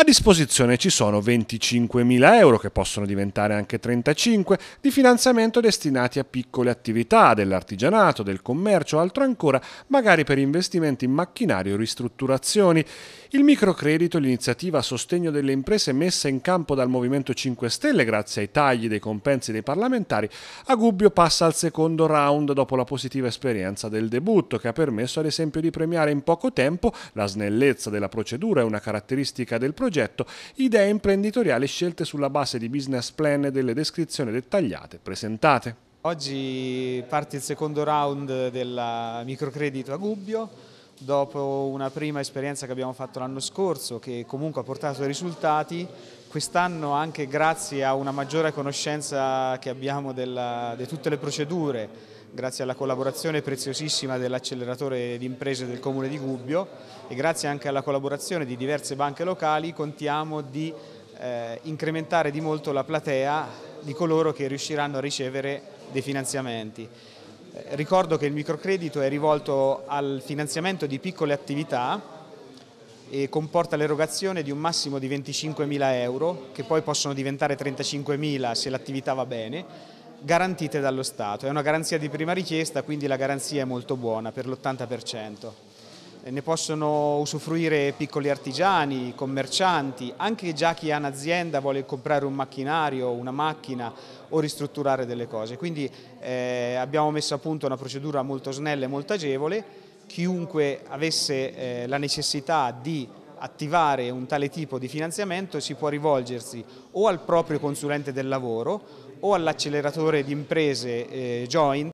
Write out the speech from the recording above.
A disposizione ci sono 25.000 euro, che possono diventare anche 35, di finanziamento destinati a piccole attività dell'artigianato, del commercio o altro ancora, magari per investimenti in macchinari o ristrutturazioni. Il microcredito l'iniziativa a sostegno delle imprese messa in campo dal Movimento 5 Stelle grazie ai tagli dei compensi dei parlamentari. A Gubbio passa al secondo round dopo la positiva esperienza del debutto, che ha permesso ad esempio di premiare in poco tempo la snellezza della procedura e una caratteristica del progetto progetto idee imprenditoriali scelte sulla base di business plan e delle descrizioni dettagliate presentate. Oggi parte il secondo round del microcredito a Gubbio, dopo una prima esperienza che abbiamo fatto l'anno scorso che comunque ha portato risultati, quest'anno anche grazie a una maggiore conoscenza che abbiamo della, di tutte le procedure grazie alla collaborazione preziosissima dell'acceleratore di imprese del Comune di Gubbio e grazie anche alla collaborazione di diverse banche locali contiamo di eh, incrementare di molto la platea di coloro che riusciranno a ricevere dei finanziamenti. Eh, ricordo che il microcredito è rivolto al finanziamento di piccole attività e comporta l'erogazione di un massimo di 25.000 euro che poi possono diventare 35.000 se l'attività va bene garantite dallo Stato. È una garanzia di prima richiesta, quindi la garanzia è molto buona per l'80%. Ne possono usufruire piccoli artigiani, commercianti, anche già chi ha un'azienda vuole comprare un macchinario, una macchina o ristrutturare delle cose. Quindi eh, abbiamo messo a punto una procedura molto snella e molto agevole. Chiunque avesse eh, la necessità di attivare un tale tipo di finanziamento si può rivolgersi o al proprio consulente del lavoro o all'acceleratore di imprese eh, Joint